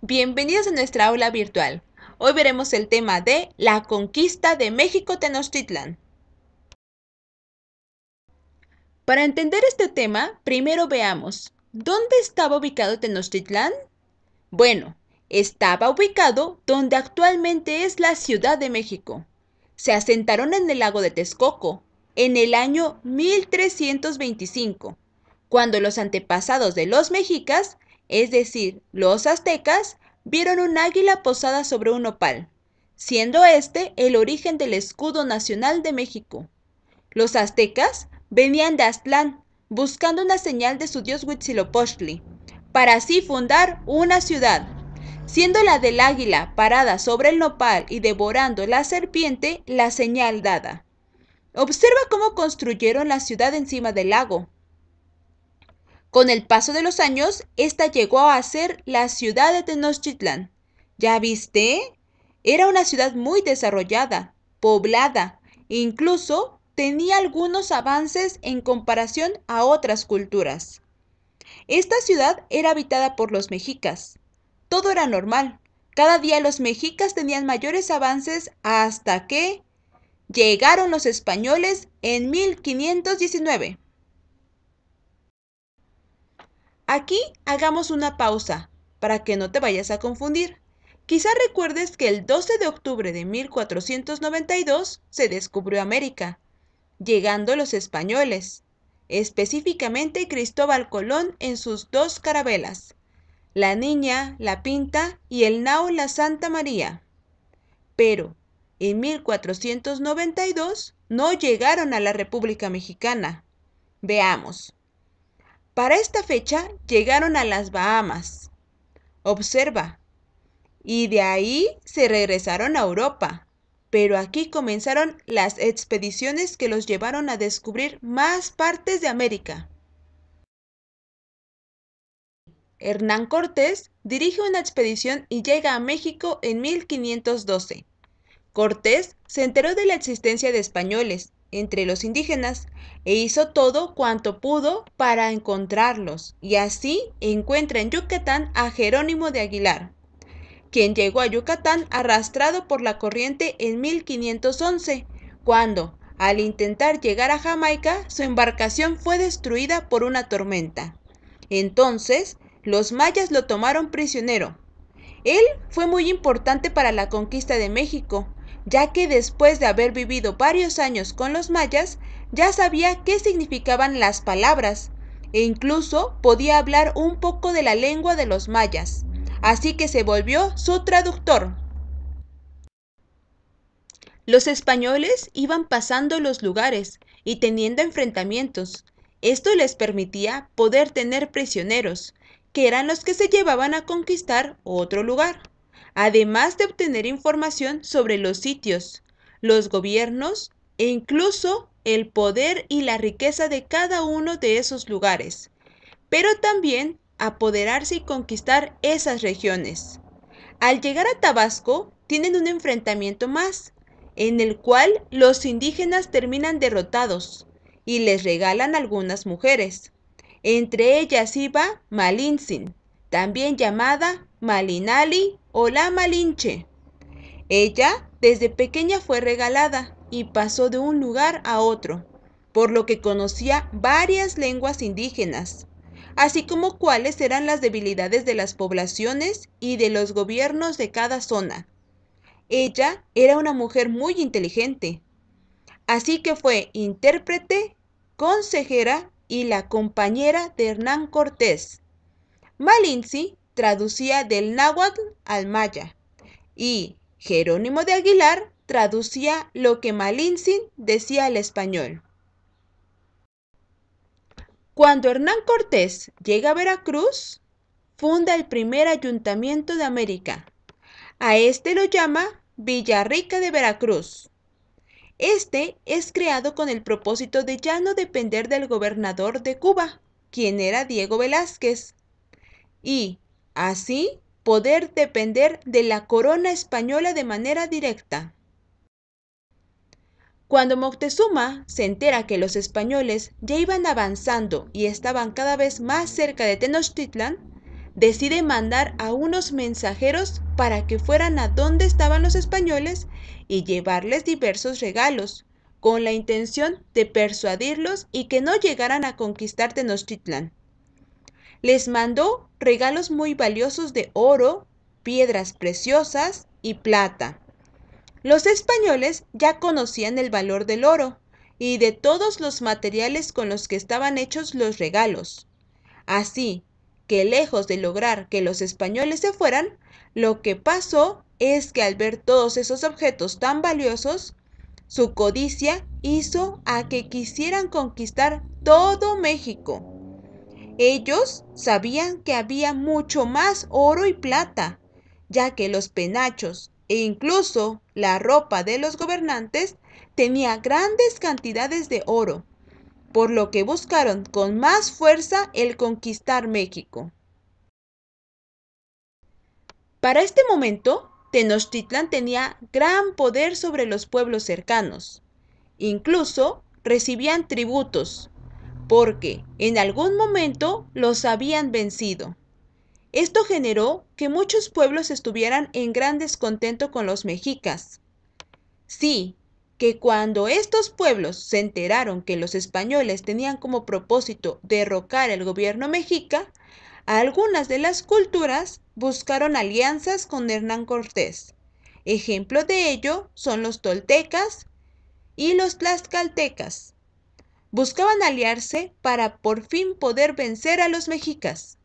Bienvenidos a nuestra aula virtual. Hoy veremos el tema de la conquista de México Tenochtitlan. Para entender este tema, primero veamos, ¿dónde estaba ubicado Tenochtitlán? Bueno, estaba ubicado donde actualmente es la Ciudad de México. Se asentaron en el lago de Texcoco en el año 1325, cuando los antepasados de los mexicas es decir, los aztecas, vieron un águila posada sobre un nopal, siendo este el origen del escudo nacional de México. Los aztecas venían de Aztlán buscando una señal de su dios Huitzilopochtli, para así fundar una ciudad. Siendo la del águila parada sobre el nopal y devorando la serpiente la señal dada. Observa cómo construyeron la ciudad encima del lago, con el paso de los años, esta llegó a ser la ciudad de Tenochtitlan. ¿Ya viste? Era una ciudad muy desarrollada, poblada, incluso tenía algunos avances en comparación a otras culturas. Esta ciudad era habitada por los mexicas. Todo era normal. Cada día los mexicas tenían mayores avances hasta que llegaron los españoles en 1519. Aquí hagamos una pausa para que no te vayas a confundir. Quizá recuerdes que el 12 de octubre de 1492 se descubrió América, llegando los españoles, específicamente Cristóbal Colón en sus dos carabelas, la Niña, la Pinta y el Nao, la Santa María. Pero en 1492 no llegaron a la República Mexicana. Veamos. Para esta fecha llegaron a las Bahamas. Observa. Y de ahí se regresaron a Europa. Pero aquí comenzaron las expediciones que los llevaron a descubrir más partes de América. Hernán Cortés dirige una expedición y llega a México en 1512. Cortés se enteró de la existencia de españoles entre los indígenas e hizo todo cuanto pudo para encontrarlos y así encuentra en Yucatán a Jerónimo de Aguilar, quien llegó a Yucatán arrastrado por la corriente en 1511, cuando, al intentar llegar a Jamaica, su embarcación fue destruida por una tormenta. Entonces, los mayas lo tomaron prisionero. Él fue muy importante para la conquista de México, ya que después de haber vivido varios años con los mayas, ya sabía qué significaban las palabras e incluso podía hablar un poco de la lengua de los mayas, así que se volvió su traductor. Los españoles iban pasando los lugares y teniendo enfrentamientos. Esto les permitía poder tener prisioneros, que eran los que se llevaban a conquistar otro lugar además de obtener información sobre los sitios, los gobiernos e incluso el poder y la riqueza de cada uno de esos lugares, pero también apoderarse y conquistar esas regiones. Al llegar a Tabasco, tienen un enfrentamiento más, en el cual los indígenas terminan derrotados y les regalan algunas mujeres. Entre ellas iba Malinsin, también llamada Malinali o la Malinche. Ella desde pequeña fue regalada y pasó de un lugar a otro, por lo que conocía varias lenguas indígenas, así como cuáles eran las debilidades de las poblaciones y de los gobiernos de cada zona. Ella era una mujer muy inteligente, así que fue intérprete, consejera y la compañera de Hernán Cortés. Malinzi traducía del náhuatl al maya y Jerónimo de Aguilar traducía lo que Malintzin decía al español. Cuando Hernán Cortés llega a Veracruz, funda el primer ayuntamiento de América. A este lo llama Villarrica de Veracruz. Este es creado con el propósito de ya no depender del gobernador de Cuba, quien era Diego Velázquez, y Así, poder depender de la corona española de manera directa. Cuando Moctezuma se entera que los españoles ya iban avanzando y estaban cada vez más cerca de Tenochtitlan, decide mandar a unos mensajeros para que fueran a donde estaban los españoles y llevarles diversos regalos, con la intención de persuadirlos y que no llegaran a conquistar Tenochtitlan les mandó regalos muy valiosos de oro, piedras preciosas y plata. Los españoles ya conocían el valor del oro y de todos los materiales con los que estaban hechos los regalos. Así que lejos de lograr que los españoles se fueran, lo que pasó es que al ver todos esos objetos tan valiosos, su codicia hizo a que quisieran conquistar todo México. Ellos sabían que había mucho más oro y plata, ya que los penachos e incluso la ropa de los gobernantes tenía grandes cantidades de oro, por lo que buscaron con más fuerza el conquistar México. Para este momento, Tenochtitlan tenía gran poder sobre los pueblos cercanos. Incluso recibían tributos, porque en algún momento los habían vencido. Esto generó que muchos pueblos estuvieran en gran descontento con los mexicas. Sí, que cuando estos pueblos se enteraron que los españoles tenían como propósito derrocar el gobierno mexica, algunas de las culturas buscaron alianzas con Hernán Cortés. Ejemplo de ello son los toltecas y los tlaxcaltecas buscaban aliarse para por fin poder vencer a los mexicas.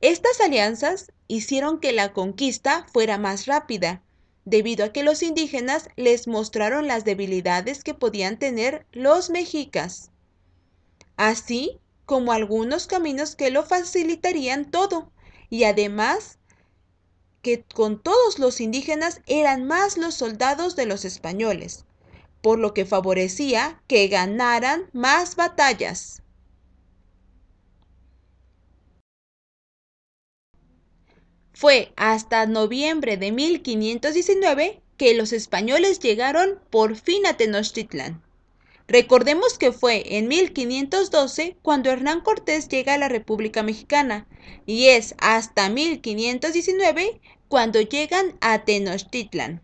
Estas alianzas hicieron que la conquista fuera más rápida, debido a que los indígenas les mostraron las debilidades que podían tener los mexicas, así como algunos caminos que lo facilitarían todo, y además que con todos los indígenas eran más los soldados de los españoles, por lo que favorecía que ganaran más batallas. Fue hasta noviembre de 1519 que los españoles llegaron por fin a Tenochtitlan. Recordemos que fue en 1512 cuando Hernán Cortés llega a la República Mexicana y es hasta 1519 cuando llegan a Tenochtitlan.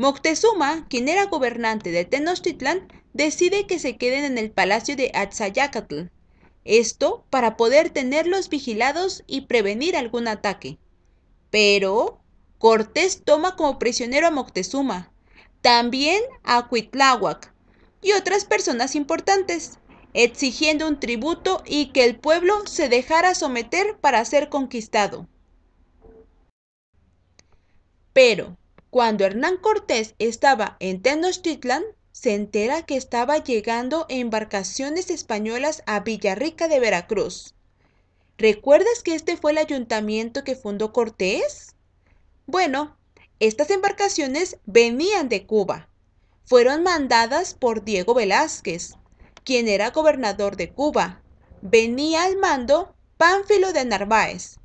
Moctezuma, quien era gobernante de Tenochtitlan, decide que se queden en el palacio de Atzayacatl. Esto para poder tenerlos vigilados y prevenir algún ataque. Pero Cortés toma como prisionero a Moctezuma, también a Cuitláhuac y otras personas importantes, exigiendo un tributo y que el pueblo se dejara someter para ser conquistado. Pero cuando Hernán Cortés estaba en Tenochtitlan, se entera que estaba llegando embarcaciones españolas a Villarrica de Veracruz. ¿Recuerdas que este fue el ayuntamiento que fundó Cortés? Bueno, estas embarcaciones venían de Cuba. Fueron mandadas por Diego Velázquez, quien era gobernador de Cuba. Venía al mando Pánfilo de Narváez,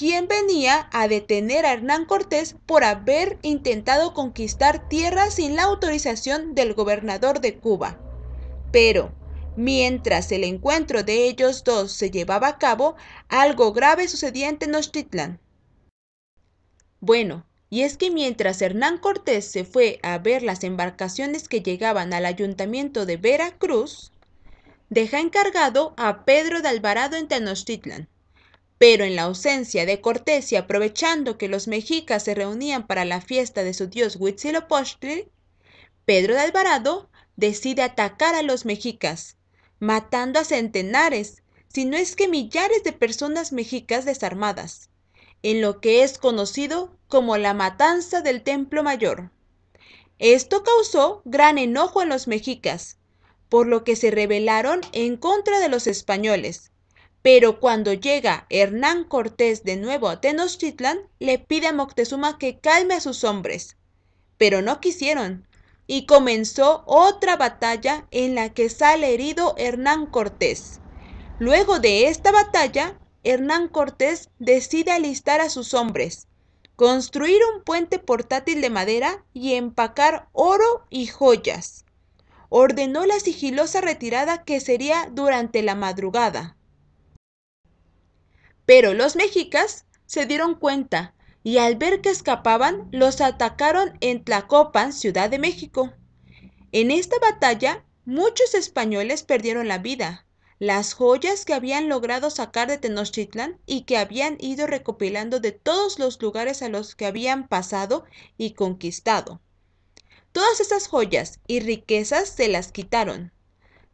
quien venía a detener a Hernán Cortés por haber intentado conquistar tierras sin la autorización del gobernador de Cuba. Pero, mientras el encuentro de ellos dos se llevaba a cabo, algo grave sucedía en Tenochtitlan. Bueno, y es que mientras Hernán Cortés se fue a ver las embarcaciones que llegaban al ayuntamiento de Veracruz, deja encargado a Pedro de Alvarado en Tenochtitlan pero en la ausencia de Cortés y aprovechando que los mexicas se reunían para la fiesta de su dios Huitzilopochtli, Pedro de Alvarado decide atacar a los mexicas, matando a centenares, si no es que millares de personas mexicas desarmadas, en lo que es conocido como la matanza del Templo Mayor. Esto causó gran enojo en los mexicas, por lo que se rebelaron en contra de los españoles, pero cuando llega Hernán Cortés de nuevo a Tenochtitlan, le pide a Moctezuma que calme a sus hombres. Pero no quisieron, y comenzó otra batalla en la que sale herido Hernán Cortés. Luego de esta batalla, Hernán Cortés decide alistar a sus hombres, construir un puente portátil de madera y empacar oro y joyas. Ordenó la sigilosa retirada que sería durante la madrugada. Pero los mexicas se dieron cuenta y al ver que escapaban, los atacaron en Tlacopan, Ciudad de México. En esta batalla, muchos españoles perdieron la vida, las joyas que habían logrado sacar de Tenochtitlan y que habían ido recopilando de todos los lugares a los que habían pasado y conquistado. Todas esas joyas y riquezas se las quitaron.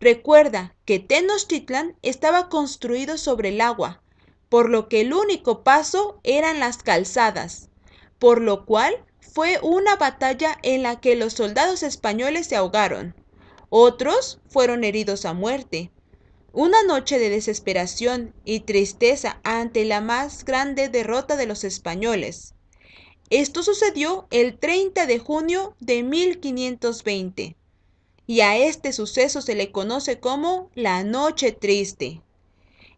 Recuerda que Tenochtitlan estaba construido sobre el agua, por lo que el único paso eran las calzadas, por lo cual fue una batalla en la que los soldados españoles se ahogaron. Otros fueron heridos a muerte. Una noche de desesperación y tristeza ante la más grande derrota de los españoles. Esto sucedió el 30 de junio de 1520 y a este suceso se le conoce como la Noche Triste.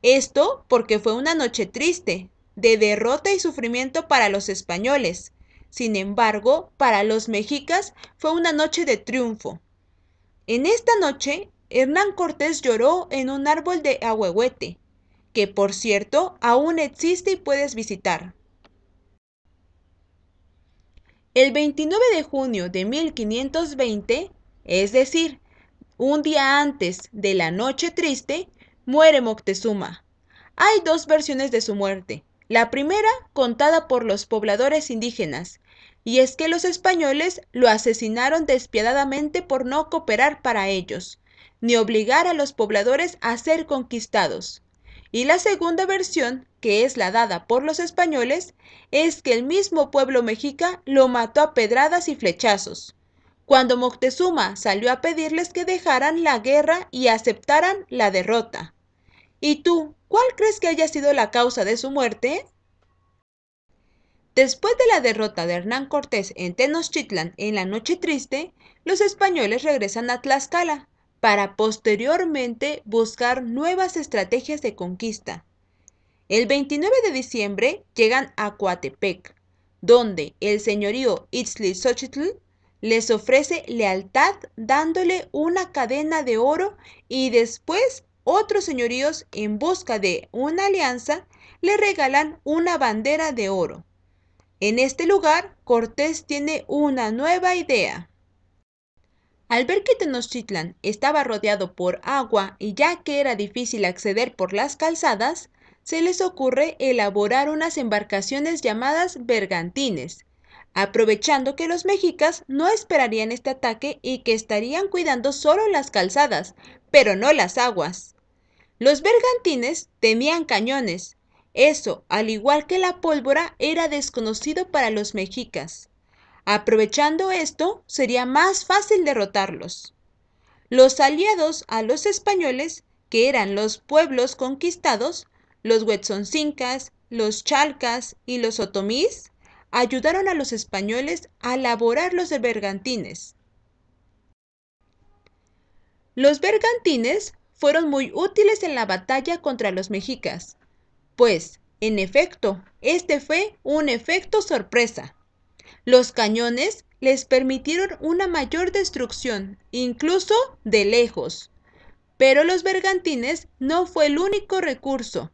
Esto porque fue una noche triste, de derrota y sufrimiento para los españoles. Sin embargo, para los mexicas fue una noche de triunfo. En esta noche, Hernán Cortés lloró en un árbol de ahuehuete, que por cierto aún existe y puedes visitar. El 29 de junio de 1520, es decir, un día antes de la noche triste, muere Moctezuma. Hay dos versiones de su muerte. La primera, contada por los pobladores indígenas, y es que los españoles lo asesinaron despiadadamente por no cooperar para ellos, ni obligar a los pobladores a ser conquistados. Y la segunda versión, que es la dada por los españoles, es que el mismo pueblo mexica lo mató a pedradas y flechazos. Cuando Moctezuma salió a pedirles que dejaran la guerra y aceptaran la derrota. ¿Y tú, cuál crees que haya sido la causa de su muerte? Después de la derrota de Hernán Cortés en Tenochtitlan en la Noche Triste, los españoles regresan a Tlaxcala para posteriormente buscar nuevas estrategias de conquista. El 29 de diciembre llegan a Coatepec, donde el señorío Xochitl les ofrece lealtad dándole una cadena de oro y después otros señoríos en busca de una alianza le regalan una bandera de oro. En este lugar, Cortés tiene una nueva idea. Al ver que Tenochtitlan estaba rodeado por agua y ya que era difícil acceder por las calzadas, se les ocurre elaborar unas embarcaciones llamadas bergantines, aprovechando que los mexicas no esperarían este ataque y que estarían cuidando solo las calzadas, pero no las aguas. Los bergantines temían cañones. Eso, al igual que la pólvora, era desconocido para los mexicas. Aprovechando esto, sería más fácil derrotarlos. Los aliados a los españoles, que eran los pueblos conquistados, los huetzoncincas, los chalcas y los otomís, ayudaron a los españoles a elaborar los bergantines. Los bergantines fueron muy útiles en la batalla contra los mexicas, pues, en efecto, este fue un efecto sorpresa. Los cañones les permitieron una mayor destrucción, incluso de lejos. Pero los bergantines no fue el único recurso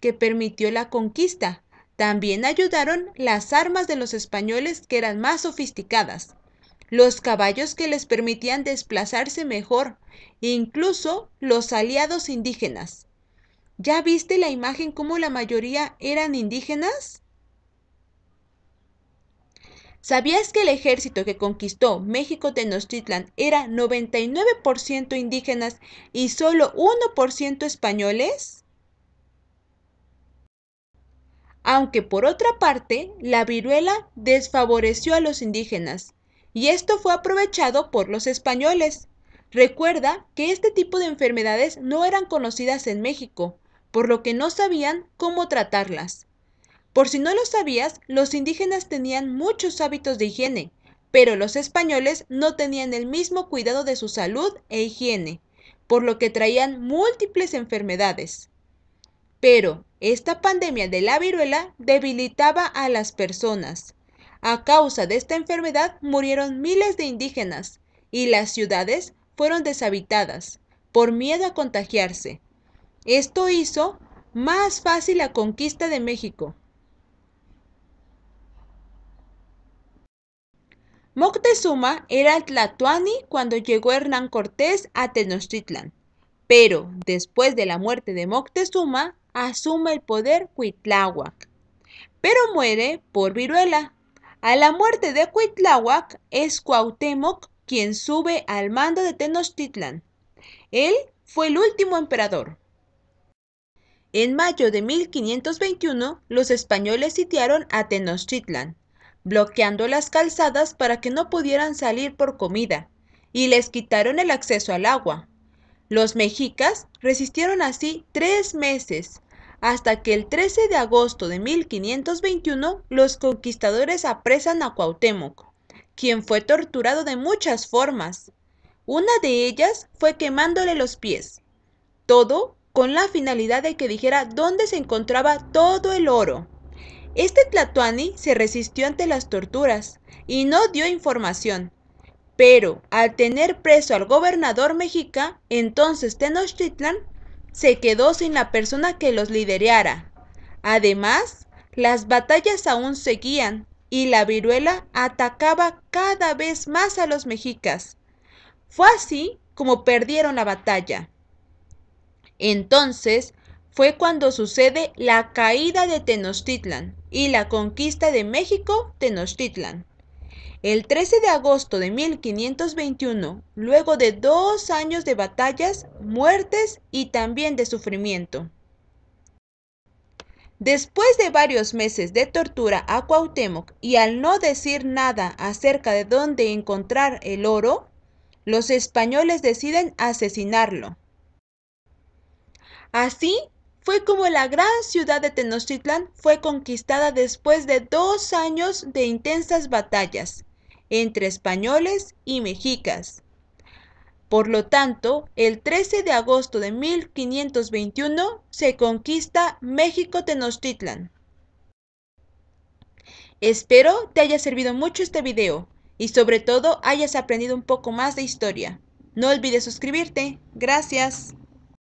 que permitió la conquista. También ayudaron las armas de los españoles que eran más sofisticadas los caballos que les permitían desplazarse mejor, incluso los aliados indígenas. ¿Ya viste la imagen cómo la mayoría eran indígenas? ¿Sabías que el ejército que conquistó México Tenochtitlan era 99% indígenas y solo 1% españoles? Aunque por otra parte, la viruela desfavoreció a los indígenas, y esto fue aprovechado por los españoles. Recuerda que este tipo de enfermedades no eran conocidas en México, por lo que no sabían cómo tratarlas. Por si no lo sabías, los indígenas tenían muchos hábitos de higiene, pero los españoles no tenían el mismo cuidado de su salud e higiene, por lo que traían múltiples enfermedades. Pero esta pandemia de la viruela debilitaba a las personas. A causa de esta enfermedad murieron miles de indígenas y las ciudades fueron deshabitadas por miedo a contagiarse. Esto hizo más fácil la conquista de México. Moctezuma era tlatoani cuando llegó Hernán Cortés a Tenochtitlan, pero después de la muerte de Moctezuma asume el poder Cuitláhuac, pero muere por viruela a la muerte de Cuitláhuac es Cuauhtémoc quien sube al mando de Tenochtitlan. Él fue el último emperador. En mayo de 1521, los españoles sitiaron a Tenochtitlan, bloqueando las calzadas para que no pudieran salir por comida, y les quitaron el acceso al agua. Los mexicas resistieron así tres meses, hasta que el 13 de agosto de 1521 los conquistadores apresan a Cuauhtémoc, quien fue torturado de muchas formas. Una de ellas fue quemándole los pies. Todo con la finalidad de que dijera dónde se encontraba todo el oro. Este Tlatoani se resistió ante las torturas y no dio información. Pero al tener preso al gobernador mexica, entonces Tenochtitlan se quedó sin la persona que los liderara. Además, las batallas aún seguían y la viruela atacaba cada vez más a los mexicas. Fue así como perdieron la batalla. Entonces fue cuando sucede la caída de Tenochtitlan y la conquista de México Tenochtitlan. El 13 de agosto de 1521, luego de dos años de batallas, muertes y también de sufrimiento. Después de varios meses de tortura a Cuauhtémoc y al no decir nada acerca de dónde encontrar el oro, los españoles deciden asesinarlo. Así fue como la gran ciudad de Tenochtitlan fue conquistada después de dos años de intensas batallas entre españoles y mexicas. Por lo tanto, el 13 de agosto de 1521 se conquista México Tenochtitlan. Espero te haya servido mucho este video y sobre todo hayas aprendido un poco más de historia. No olvides suscribirte. Gracias.